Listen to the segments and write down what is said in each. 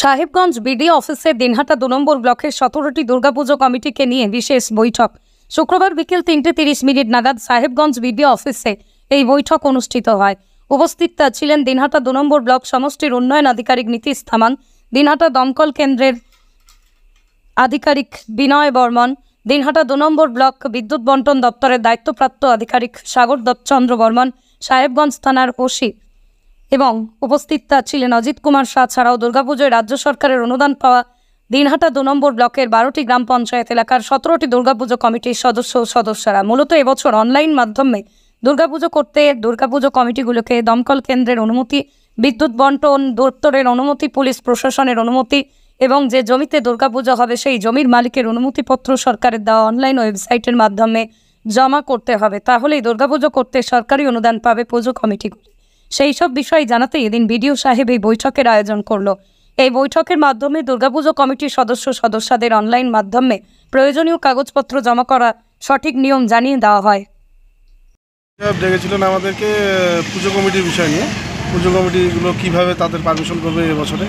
Sahebganj BD অফিসে দিনহাটা দু নম্বর ব্লকের সতেরোটি দুর্গাপুজো কমিটিকে নিয়ে বিশেষ বৈঠক শুক্রবার বিকেল তিনটে তিরিশ মিনিট নাগাদ সাহেবগঞ্জ বিডি অফিসে এই বৈঠক অনুষ্ঠিত হয় উপস্থিত ছিলেন দিনহাটা দু নম্বর ব্লক সমষ্টির উন্নয়ন আধিকারিক নীতিশ থামান দিনহাটা দমকল কেন্দ্রের আধিকারিক বিনয় বর্মন দিনহাটা দু নম্বর ব্লক বিদ্যুৎ বন্টন দপ্তরের দায়িত্বপ্রাপ্ত আধিকারিক সাগর দত্তচন্দ্র বর্মন সাহেবগঞ্জ থানার ওসি এবং উপস্থিত ছিলেন অজিত কুমার শাহ ছাড়াও দুর্গাপুজোয় রাজ্য সরকারের অনুদান পাওয়া দিনহাটা দু নম্বর ব্লকের বারোটি গ্রাম পঞ্চায়েত এলাকার সতেরোটি দুর্গাপুজো কমিটির সদস্য ও সদস্যরা মূলত এবছর অনলাইন মাধ্যমে দুর্গাপুজো করতে দুর্গাপুজো কমিটিগুলোকে দমকল কেন্দ্রের অনুমতি বিদ্যুৎ বন্টন দপ্তরের অনুমতি পুলিশ প্রশাসনের অনুমতি এবং যে জমিতে দুর্গাপুজো হবে সেই জমির মালিকের অনুমতিপত্র সরকারের দেওয়া অনলাইন ওয়েবসাইটের মাধ্যমে জমা করতে হবে তাহলেই দুর্গাপুজো করতে সরকারি অনুদান পাবে পুজো কমিটিগুলি সেই সব বিষয়ে জানাতে এদিন বিডিও সাহেব এই বৈঠকের আয়োজন করল এই বৈঠকের মাধ্যমে দুর্গাপুজো কমিটির সদস্য সদস্যদের অনলাইন মাধ্যমে প্রয়োজনীয় কাগজপত্র জমা করা সঠিক নিয়ম জানিয়ে দেওয়া হয় ডেকেছিলেন আমাদেরকে পুজো কমিটির বিষয় নিয়ে পুজো কমিটিগুলো কীভাবে তাদের পারমিশন করবে এবছরে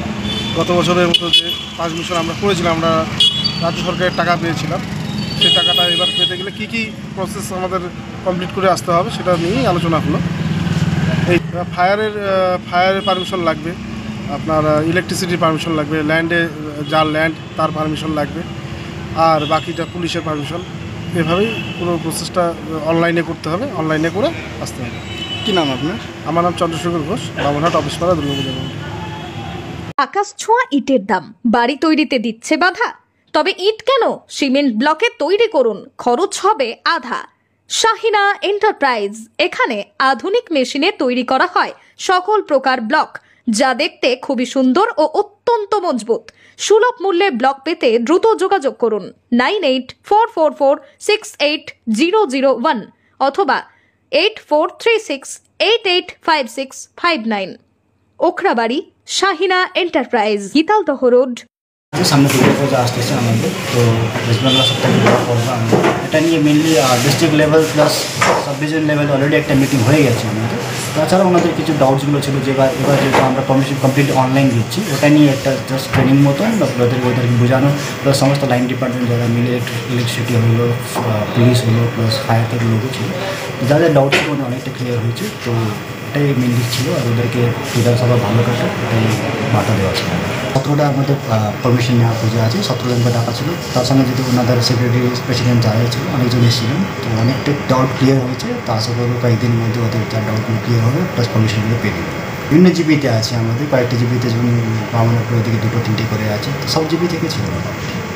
গত বছরের মতো যে পারমিশন আমরা করেছিলাম আমরা রাজ্য সরকারের টাকা পেয়েছিলাম সেই টাকাটা এবার পেতে গেলে কী কী প্রসেস আমাদের কমপ্লিট করে আসতে হবে সেটা নিয়েই আলোচনা হলো এই ফায়ারের ফায়ারের পারমিশন লাগবে আপনার ইলেকট্রিসিটির পারমিশন লাগবে ল্যান্ডে যার ল্যান্ড তার পারমিশন লাগবে আর বাকিটা পুলিশের পারমিশন এভাবেই পুরো প্রসেসটা অনলাইনে করতে হবে অনলাইনে করে আসতে হবে কী নাম আপনার আমার নাম চন্দ্রশেখর ঘোষ বামনহাট দুর্গা পুজো আকাশ ছোঁয়া ইটের দাম বাড়ি তৈরিতে দিচ্ছে বাধা তবে ইট কেন সিমেন্ট ব্লকে তৈরি করুন খরচ হবে আধা শাহিনা এন্টারপ্রাইজ এখানে আধুনিক মেশিনে তৈরি করা হয় সকল প্রকার ব্লক যা দেখতে খুবই সুন্দর ও অত্যন্ত মজবুত সুলভ মূল্যে ব্লক পেতে দ্রুত যোগাযোগ করুন nine eight four four four six eight zero zero one অথবা eight four three six eight eight five six five nine Okhrabari Shahina enterprise Gitaldaha road সামনে দুর্গা পূজা আসতেছে আমাদের তো ওয়েস্ট বাংলা সপ্তাহে দুর্গা পূজা আমরা এটা নিয়ে mainly district level plus subdivision level already একটা মিটিং হয়ে গেছে আমাদের তাছাড়া ওনাদের কিছু ডাউটসগুলো ছিল যে এবার এবার যেহেতু আমরা পারমিশন কমপ্লিট অনলাইন দিচ্ছি ওটা নিয়ে একটা জাস্ট ট্রেনিং মতন ওদের ওদেরকে বোঝানো প্লাস সমস্ত লাইন ডিপার্টমেন্ট যারা মিলে ইলেকট্রিসিটি হলো পুলিশ হলো প্লাস ফায়ার লোকও ছিল যাদের ডাউট অনেকটা ক্লিয়ার হয়েছে তো এটাই মেনলি ছিল আর ওদেরকে বিধানসভা ভালো কাটে এটাই বার্তা দেওয়া ছিল সতেরোটা আমাদের পারমিশন নেওয়া পুজো আছে সতেরো জনকে ডাকা ছিল তার সঙ্গে যদি ওনাদের সেক্রেটারি প্রেসিডেন্ট যারা ছিল অনেকজন এসেছিলেন তো অনেকটা ডাউট ক্লিয়ার হয়েছে তা আশা করবো কয়েকদিনের মধ্যে ওদের যা ডাউটগুলো ক্লিয়ার হবে প্লাস পারমিশনগুলো পেয়ে দেবে বিভিন্ন জিবিতে আছে আমাদের কয়েকটি জিবিতে যেমন বামন দিকে দুটো তিনটে করে আছে তো সব জিবি থেকে ছিল মোটামুটি